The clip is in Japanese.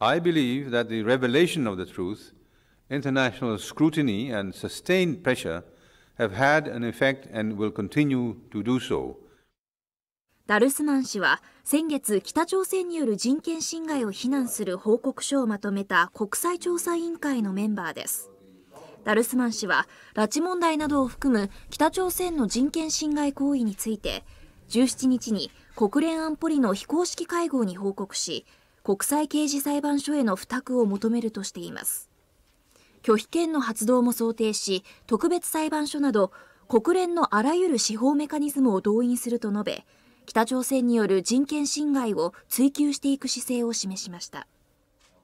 I believe that the revelation of the truth, international scrutiny, and sustained pressure have had an effect and will continue to do so. ダルスマン氏は先月北朝鮮による人権侵害を非難する報告書をまとめた国際調査委員会のメンバーですダルスマン氏は拉致問題などを含む北朝鮮の人権侵害行為について17日に国連安保理の非公式会合に報告し国際刑事裁判所への付託を求めるとしています拒否権の発動も想定し特別裁判所など国連のあらゆる司法メカニズムを動員すると述べ北朝鮮による人権侵害を追及していく姿勢を示しました